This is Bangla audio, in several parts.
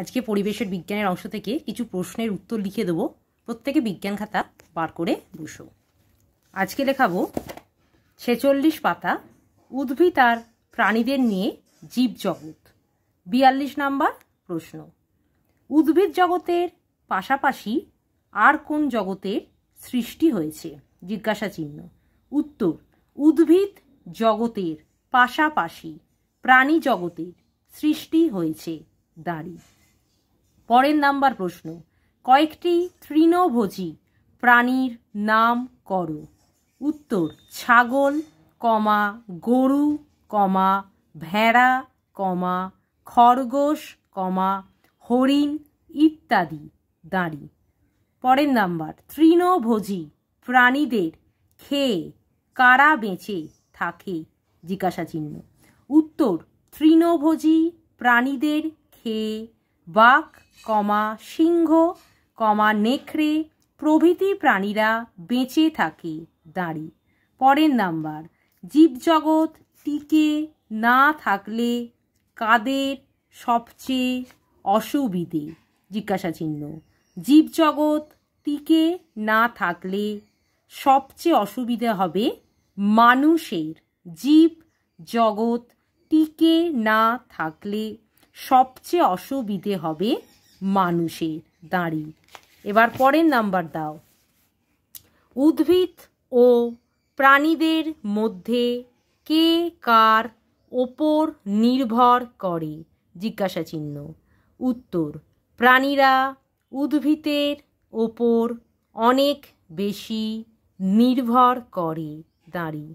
আজকে পরিবেশের বিজ্ঞানের অংশ থেকে কিছু প্রশ্নের উত্তর লিখে দেবো প্রত্যেকে বিজ্ঞান খাতা বার করে বসো আজকে লেখাবো ছেচল্লিশ পাতা উদ্ভিদ আর প্রাণীদের নিয়ে জগৎ বিয়াল্লিশ নাম্বার প্রশ্ন উদ্ভিদ জগতের পাশাপাশি আর কোন জগতের সৃষ্টি হয়েছে জিজ্ঞাসা চিহ্ন উত্তর উদ্ভিদ জগতের পাশাপাশি প্রাণী জগতের সৃষ্টি হয়েছে দাঁড়িয়ে পরের নাম্বার প্রশ্ন কয়েকটি তৃণভোজী প্রাণীর নাম করো উত্তর ছাগল কমা গরু কমা ভেড়া কমা খরগোশ কমা হরিণ ইত্যাদি দাঁড়ি পরের নাম্বার তৃণভোজী প্রাণীদের খেয়ে কারা বেঁচে থাকে জিজ্ঞাসা চিহ্ন উত্তর তৃণভোজী প্রাণীদের খেয়ে বাঘ কমা সিংহ কমা নেখড়ে প্রভৃতি প্রাণীরা বেঁচে থাকে দাঁড়ি পরের নাম্বার জীবজগৎ টিকে না থাকলে কাদের সবচেয়ে অসুবিধে জিজ্ঞাসা চিহ্ন জীবজগৎ টিকে না থাকলে সবচেয়ে অসুবিধে হবে মানুষের জীব জগৎ টিকে না থাকলে সবচেয়ে অসুবিধে হবে মানুষের দাঁড়ি এবার পরের নাম্বার দাও উদ্ভিদ ও প্রাণীদের মধ্যে কে কার ওপর নির্ভর করে জিজ্ঞাসা চিহ্ন উত্তর প্রাণীরা উদ্ভিদের ওপর অনেক বেশি নির্ভর করে দাঁড়ি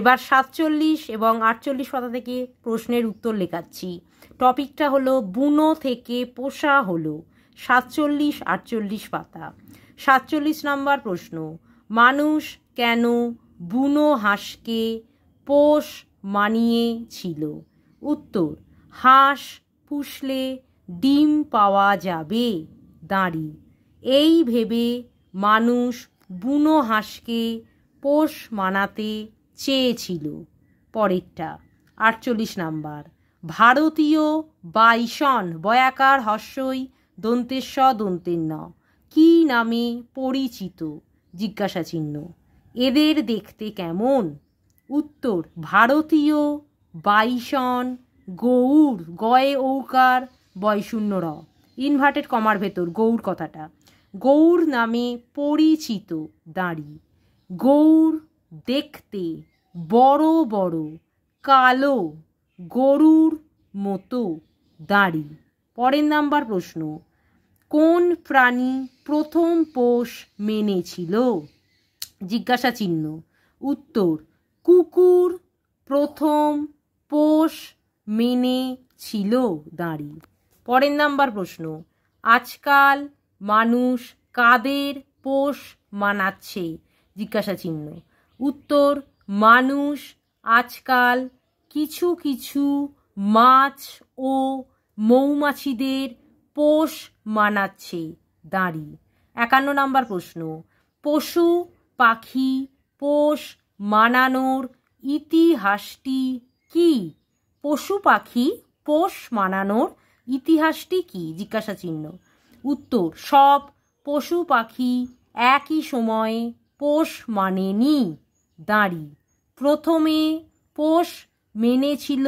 এবার সাতচল্লিশ এবং আটচল্লিশ পাতা থেকে প্রশ্নের উত্তর লেখাচ্ছি টপিকটা হলো বুনো থেকে পোষা হলো সাতচল্লিশ আটচল্লিশ পাতা সাতচল্লিশ নাম্বার প্রশ্ন মানুষ কেন বুনো হাঁসকে পোষ মানিয়েছিল উত্তর হাঁস পুষলে ডিম পাওয়া যাবে দাঁড়ি এই ভেবে মানুষ বুনো হাঁসকে পোষ মানাতে চেয়েছিল পরেরটা আটচল্লিশ নাম্বার ভারতীয় বাইসন বয়াকার হস্যই দন্তেশ্ব দন্তের ন কী নামে পরিচিত জিজ্ঞাসা চিহ্ন এদের দেখতে কেমন উত্তর ভারতীয় বাইসন গৌর গয়ে ঔকার বয়শূন্য র ইনভার্টেড কমার ভেতর গৌর কথাটা গৌর নামে পরিচিত দাঁড়ি গৌর দেখতে বড় বড় কালো গরুর মতো দাড়ি পরের নাম্বার প্রশ্ন কোন প্রাণী প্রথম পোষ মেনেছিল জিজ্ঞাসা চিহ্ন উত্তর কুকুর প্রথম পোষ মেনে ছিল দাঁড়ি পরের নাম্বার প্রশ্ন আজকাল মানুষ কাদের পোষ মানাচ্ছে জিজ্ঞাসা চিহ্ন উত্তর মানুষ আজকাল কিছু কিছু মাছ ও মৌমাছিদের পোষ মানাচ্ছে দাঁড়ি একান্ন নম্বর প্রশ্ন পশু পাখি পোষ মানানোর ইতিহাসটি কি পশু পাখি পোষ মানানোর ইতিহাসটি কি জিজ্ঞাসা চিহ্ন উত্তর সব পশু পাখি একই সময়ে পোষ মানেনি দাঁড়ি প্রথমে পোষ মেনেছিল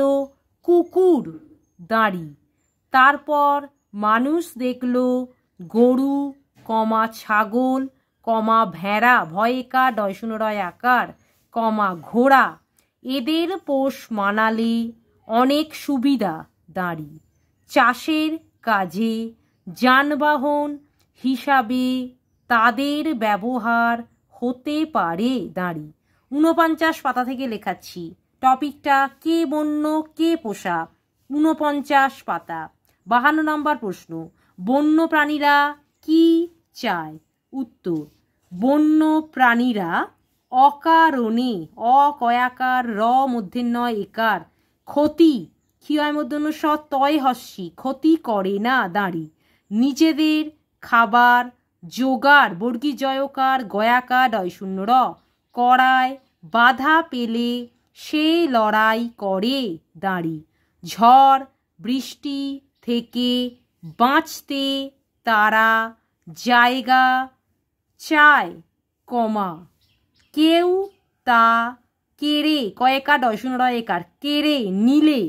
কুকুর দাঁড়ি তারপর মানুষ দেখল গরু কমা ছাগল কমা ভেড়া ভয়েকা রয় আকার কমা ঘোড়া এদের পোষ মানালে অনেক সুবিধা দাঁড়ি চাষের কাজে যানবাহন হিসাবে তাদের ব্যবহার হতে পারে দাঁড়ি ঊনপঞ্চাশ পাতা থেকে লেখাচ্ছি টপিকটা কে বন্য কে পোষা ঊনপঞ্চাশ পাতা বাহান্ন নম্বর প্রশ্ন বন্য প্রাণীরা কি চায় উত্তর বন্য প্রাণীরা অকারণে অকয়াকার র মধ্যে নয় একার ক্ষতি ক্ষিয় মধ্যে স তয় হস্যি ক্ষতি করে না দাঁড়ি নিজেদের খাবার জোগার বর্গী জয়কার গয়াকার ডয় শূন্য র কড়ায় বাধা পেলে সে লড়াই করে দাঁড়ি ঝড় বৃষ্টি থেকে বাঁচতে তারা জায়গা চায় কমা কেউ তা কেড়ে কয়েকা দশন একার কেড়ে নিলে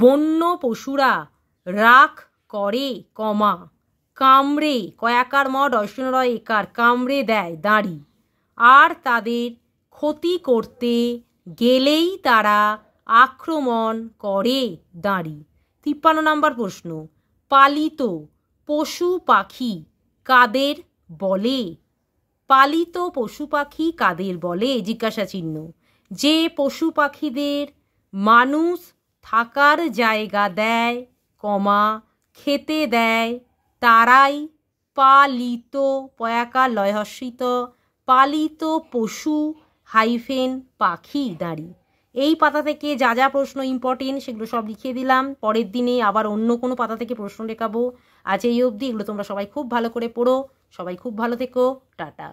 বন্য পশুরা রাখ করে কমা কামড়ে কয়াকার মড অশ্বনরয় একার কামড়ে দেয় দাঁড়ি আর তাদের ক্ষতি করতে গেলেই তারা আক্রমণ করে দাঁড়ি তিপ্পান্ন নম্বর প্রশ্ন পালিত পশু পাখি কাদের বলে পালিত পশু পাখি কাদের বলে জিজ্ঞাসা চিহ্ন যে পশু পাখিদের মানুষ থাকার জায়গা দেয় কমা খেতে দেয় তারাই পালিত পয়াকা লয়হস্যিত পালিত পশু হাইফেন পাখি দাঁড়ি এই পাতা থেকে যা যা প্রশ্ন ইম্পর্টেন্ট সেগুলো সব লিখিয়ে দিলাম পরের দিনে আবার অন্য কোনো পাতা থেকে প্রশ্ন লেখাবো আজ এই অবধি এগুলো তোমরা সবাই খুব ভালো করে পড়ো সবাই খুব ভালো থেকো টাটা